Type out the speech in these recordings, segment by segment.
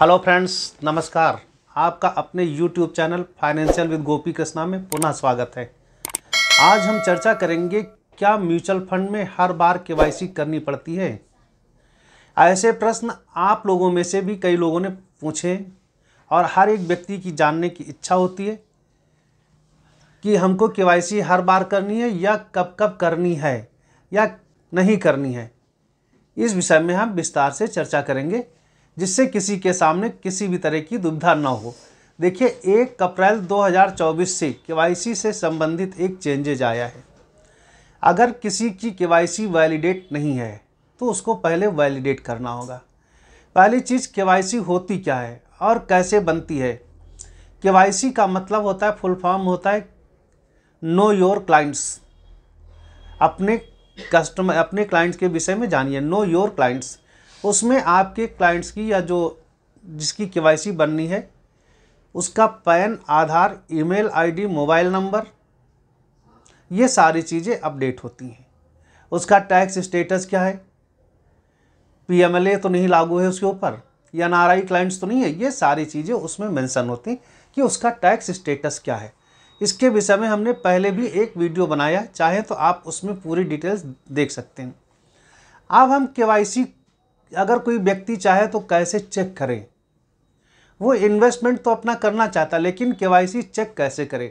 hello friends नमस्कार आपका अपने YouTube channel financial with Gopi Krishna में पुनः स्वागत है आज हम चर्चा करेंगे क्या म्यूचुअल फंड में हर बार केवाईसी करनी पड़ती है ऐसे प्रश्न आप लोगों में से भी कई लोगों ने पूछे और हर एक व्यक्ति की जानने की इच्छा होती है कि हमको के हर बार करनी है या कब कब करनी है या नहीं करनी है इस विषय में हम विस्तार से चर्चा करेंगे जिससे किसी के सामने किसी भी तरह की दुविधा न हो देखिए एक अप्रैल 2024 से केवाईसी से संबंधित एक चेंजेज आया है अगर किसी की केवाईसी वैलिडेट नहीं है तो उसको पहले वैलिडेट करना होगा पहली चीज़ केवाईसी होती क्या है और कैसे बनती है केवाईसी का मतलब होता है फुल फॉर्म होता है नो योर क्लाइंट्स अपने कस्टमर अपने क्लाइंट्स के विषय में जानिए नो योर क्लाइंट्स उसमें आपके क्लाइंट्स की या जो जिसकी के बननी है उसका PAN Aadhaar email ID, mobile number ये सारी चीज़ें अपडेट होती हैं उसका टैक्स स्टेटस क्या है पीएमएलए तो नहीं लागू है उसके ऊपर या एनआरआई क्लाइंट्स तो नहीं है ये सारी चीज़ें उसमें मेंशन होती हैं कि उसका टैक्स स्टेटस क्या है इसके विषय में हमने पहले भी एक वीडियो बनाया चाहे तो आप उसमें पूरी डिटेल्स देख सकते हैं अब हम के अगर कोई व्यक्ति चाहे तो कैसे चेक करे वो इन्वेस्टमेंट तो अपना करना चाहता लेकिन के चेक कैसे करे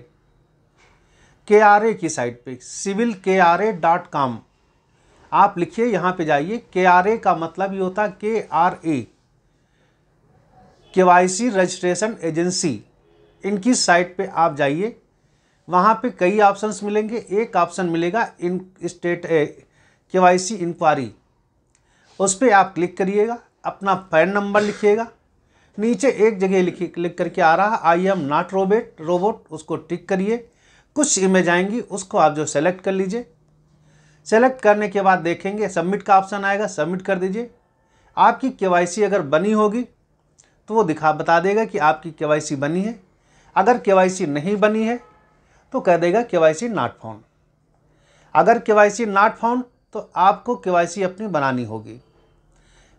के आर ए की साइट पे civil K R A dot com आप लिखिए यहाँ पे जाइए के आर ए का मतलब ये होता के R A K Y C registration agency इनकी साइट पे आप जाइए वहाँ पे कई ऑप्शंस मिलेंगे एक ऑप्शन मिलेगा in state K Y C inquiry उस पर आप क्लिक करिएगा अपना पैन नंबर लिखिएगा नीचे एक जगह लिखी क्लिक करके आ रहा I am not robot robot उसको टिक करिए कुछ इमेज आएंगी उसको आप जो सेलेक्ट कर लीजिए सेलेक्ट करने के बाद देखेंगे सबमिट का ऑप्शन आएगा सबमिट कर दीजिए आपकी के अगर बनी होगी तो वो दिखा बता देगा कि आपकी के बनी है अगर के नहीं बनी है तो कह देगा के वाई सी नॉट फाउंड अगर के वाई सी नॉट फाउंड तो आपको के अपनी बनानी होगी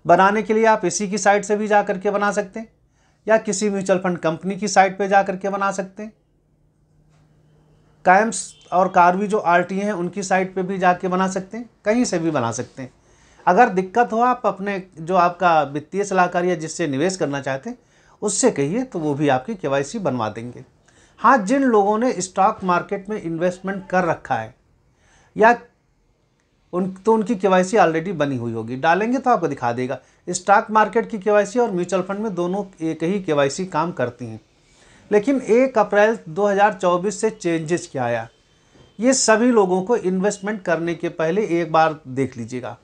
बनाने के लिए आप इसी की साइट से भी जा करके बना सकते हैं या किसी म्यूचुअल फंड कंपनी की साइट पे जा करके बना सकते हैं कैम्स और कारवी जो आर हैं उनकी साइट पे भी जाके बना सकते हैं कहीं से भी बना सकते हैं अगर दिक्कत हो आप अपने जो आपका वित्तीय सलाहकार या जिससे निवेश करना चाहते हैं उससे कहिए तो वो भी आपकी के बनवा देंगे हाँ जिन लोगों ने स्टॉक मार्केट में इन्वेस्टमेंट कर रखा है या उन तो उनकी के ऑलरेडी बनी हुई होगी डालेंगे तो आपको दिखा देगा स्टॉक मार्केट की के और म्यूचुअल फंड में दोनों एक ही के काम करती हैं लेकिन एक अप्रैल 2024 से चेंजेस क्या आया ये सभी लोगों को इन्वेस्टमेंट करने के पहले एक बार देख लीजिएगा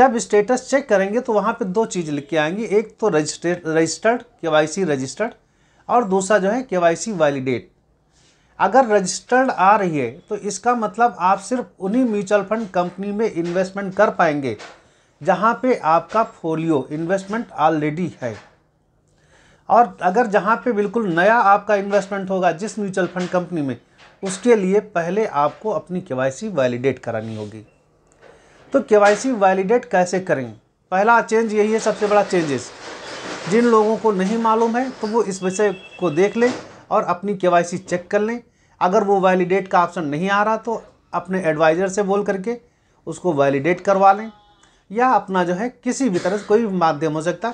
जब स्टेटस चेक करेंगे तो वहाँ पे दो चीज़ लिख के आएंगी एक तो registered registered K Y C registered और दूसरा जो है के वाई सी वैलिडेट अगर रजिस्टर्ड आ रही है तो इसका मतलब आप सिर्फ उन्हीं म्यूचुअल फंड कंपनी में इन्वेस्टमेंट कर पाएंगे जहाँ पे आपका फोलियो इन्वेस्टमेंट ऑलरेडी है और अगर जहाँ पे बिल्कुल नया आपका इन्वेस्टमेंट होगा जिस म्यूचुअल फंड कंपनी में उसके लिए पहले आपको अपनी के वैलिडेट करानी होगी तो के वैलिडेट कैसे करें पहला चेंज यही है सबसे बड़ा चेंजेस जिन लोगों को नहीं मालूम है तो वो इस विषय को देख लें और अपनी के चेक कर लें अगर वो वैलिडेट का ऑप्शन नहीं आ रहा तो अपने एडवाइज़र से बोल करके उसको वैलिडेट करवा लें या अपना जो है किसी भी तरह से कोई भी माध्यम हो सकता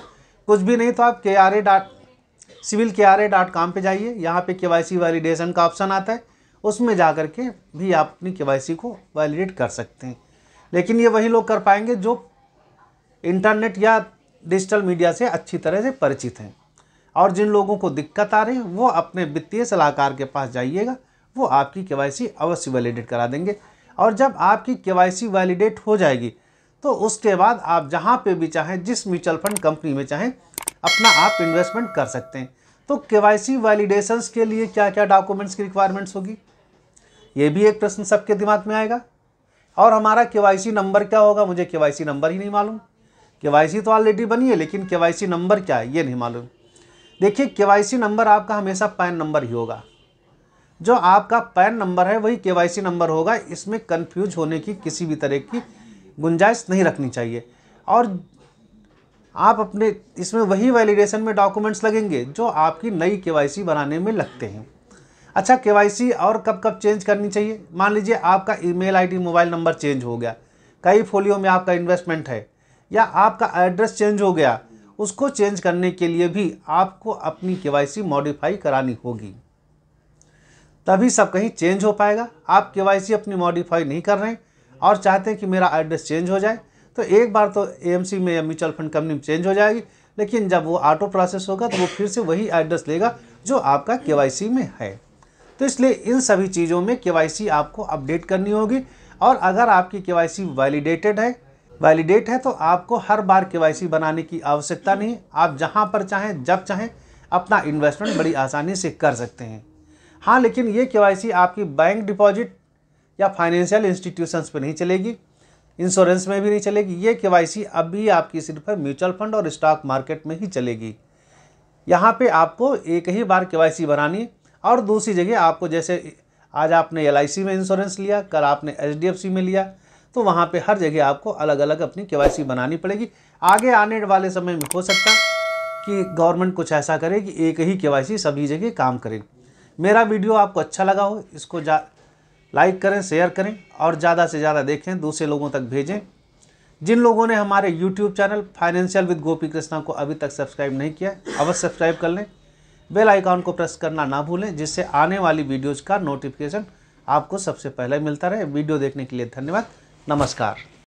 कुछ भी नहीं तो आप K R A dot civil K R A dot com पर जाइए यहाँ पर के वाई सी वैलिडेशन का ऑप्शन आता है उसमें जा कर के भी आप अपनी के वाई सी को वैलिडेट कर सकते हैं लेकिन ये वही लोग कर पाएंगे जो इंटरनेट या डिजिटल मीडिया से अच्छी तरह से परिचित हैं और जिन लोगों को दिक्कत आ रही है वो अपने वित्तीय सलाहकार के पास जाइएगा वो आपकी के अवश्य वैलिडेट करा देंगे और जब आपकी के वैलिडेट हो जाएगी तो उसके बाद आप जहाँ पे भी चाहें जिस म्यूचुअल फंड कंपनी में चाहें अपना आप इन्वेस्टमेंट कर सकते हैं तो के वैलिडेशंस के लिए क्या क्या डॉक्यूमेंट्स की रिक्वायरमेंट्स होगी ये भी एक प्रश्न सबके दिमाग में आएगा और हमारा के नंबर क्या होगा मुझे के नंबर ही नहीं मालूम के तो ऑलरेडी बनी है लेकिन के नंबर क्या है ये नहीं मालूम देखिए के नंबर आपका हमेशा पैन नंबर ही होगा जो आपका पैन नंबर है वही के नंबर होगा इसमें कन्फ्यूज होने की किसी भी तरह की गुंजाइश नहीं रखनी चाहिए और आप अपने इसमें वही वैलिडेशन में डॉक्यूमेंट्स लगेंगे जो आपकी नई के बनाने में लगते हैं अच्छा के और कब कब चेंज करनी चाहिए मान लीजिए आपका email ID mobile number change हो गया कई फोलियो में आपका इन्वेस्टमेंट है या आपका एड्रेस चेंज हो गया उसको चेंज करने के लिए भी आपको अपनी के मॉडिफाई करानी होगी तभी सब कहीं चेंज हो पाएगा आप के अपनी मॉडिफाई नहीं कर रहे हैं और चाहते हैं कि मेरा एड्रेस चेंज हो जाए तो एक बार तो एएमसी में या म्यूचुअल फंड कंपनी में चेंज हो जाएगी लेकिन जब वो ऑटो प्रोसेस होगा तो वो फिर से वही एड्रेस लेगा जो आपका के में है तो इसलिए इन सभी चीज़ों में के आपको अपडेट करनी होगी और अगर आपकी के वैलिडेटेड है वैलिडेट है तो आपको हर बार के बनाने की आवश्यकता नहीं आप जहाँ पर चाहें जब चाहें अपना इन्वेस्टमेंट बड़ी आसानी से कर सकते हैं हाँ लेकिन ये के आपकी बैंक डिपॉजिट या फाइनेंशियल इंस्टीट्यूशंस पे नहीं चलेगी इंश्योरेंस में भी नहीं चलेगी ये के अभी आपकी सिर्फ म्यूचुअल फंड और स्टॉक मार्केट में ही चलेगी यहाँ पे आपको एक ही बार के बनानी और दूसरी जगह आपको जैसे आज आपने एल में इंश्योरेंस लिया कल आपने एच में लिया तो वहाँ पे हर जगह आपको अलग अलग अपनी के बनानी पड़ेगी आगे आने वाले समय में हो सकता है कि गवर्नमेंट कुछ ऐसा करे कि एक ही के सभी जगह काम करे मेरा वीडियो आपको अच्छा लगा हो इसको जा लाइक करें शेयर करें और ज़्यादा से ज़्यादा देखें दूसरे लोगों तक भेजें जिन लोगों ने हमारे YouTube channel financial with Gopi Krishna को अभी तक सब्सक्राइब नहीं किया अवश्य सब्सक्राइब कर लें बेल आइकॉन को प्रेस करना ना भूलें जिससे आने वाली वीडियोज़ का नोटिफिकेशन आपको सबसे पहले मिलता रहे वीडियो देखने के लिए धन्यवाद नमस्कार